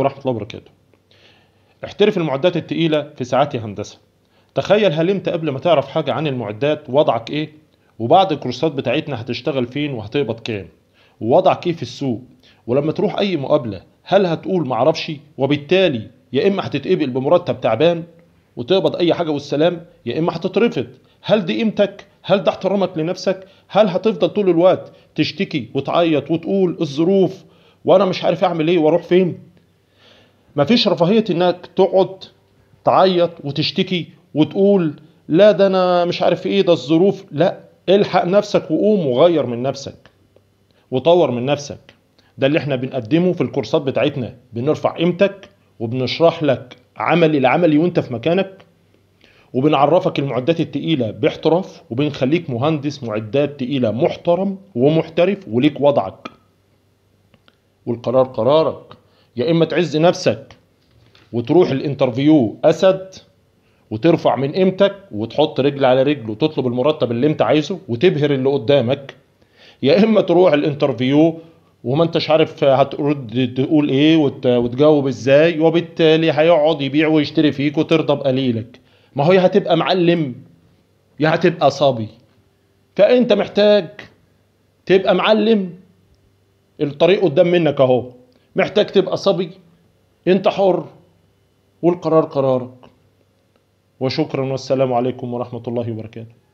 ورحمة الله وبركاته احترف المعدات التقيلة في ساعات يا هندسة تخيل هلمت قبل ما تعرف حاجة عن المعدات وضعك ايه وبعد الكورسات بتاعتنا هتشتغل فين وهتقبض كام ووضعك ايه في السوق ولما تروح اي مقابلة هل هتقول معرفش وبالتالي يا اما هتتقبل بمرتب تعبان وتقبض اي حاجة والسلام يا اما هتترفض هل دي قيمتك هل ده احترامك لنفسك هل هتفضل طول الوقت تشتكي وتعيط وتقول الظروف وانا مش عارف اعمل ايه واروح فين مفيش رفاهية انك تقعد تعيط وتشتكي وتقول لا ده انا مش عارف ايه ده الظروف لا الحق نفسك وقوم وغير من نفسك وطور من نفسك ده اللي احنا بنقدمه في الكورسات بتاعتنا بنرفع قيمتك وبنشرح لك عملي لعملي وانت في مكانك وبنعرفك المعدات التقيلة باحتراف وبنخليك مهندس معدات تقيلة محترم ومحترف وليك وضعك والقرار قرارك يا اما تعز نفسك وتروح الانترفيو اسد وترفع من قيمتك وتحط رجل على رجل وتطلب المرتب اللي انت عايزه وتبهر اللي قدامك يا اما تروح الانترفيو وما انتش عارف هترد تقول ايه وتجاوب ازاي وبالتالي هيقعد يبيع ويشتري فيك وترضى بقليلك ما هو يا هتبقى معلم يا هتبقى صبي فانت محتاج تبقى معلم الطريق قدام منك اهو محتاج تبقى صبي انت حر والقرار قرارك وشكرا والسلام عليكم ورحمه الله وبركاته